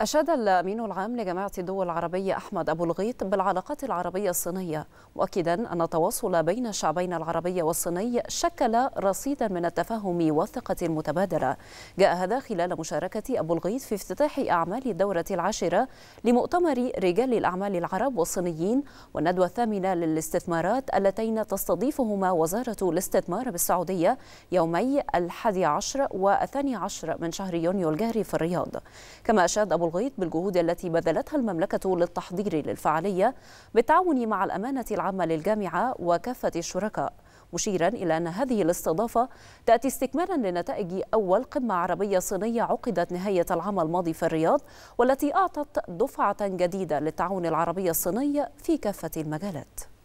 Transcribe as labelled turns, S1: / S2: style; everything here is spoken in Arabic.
S1: أشاد الأمين العام لجامعة الدول العربية أحمد أبو الغيط بالعلاقات العربية الصينية مؤكدا أن التواصل بين الشعبين العربي والصيني شكل رصيدا من التفاهم والثقة المتبادلة جاء هذا خلال مشاركة أبو الغيط في افتتاح أعمال الدورة العاشرة لمؤتمر رجال الأعمال العرب والصينيين والندوة الثامنة للاستثمارات اللتين تستضيفهما وزارة الاستثمار بالسعودية يومي الحادي عشر والثاني عشر من شهر يونيو الجاري في الرياض كما أشاد أبو الغيط بالجهود التي بذلتها المملكة للتحضير للفعالية بالتعاون مع الأمانة العامة للجامعة وكافة الشركاء مشيرا إلى أن هذه الاستضافة تأتي استكمالا لنتائج أول قمة عربية صينية عقدت نهاية العام الماضي في الرياض والتي أعطت دفعة جديدة للتعاون العربي الصيني في كافة المجالات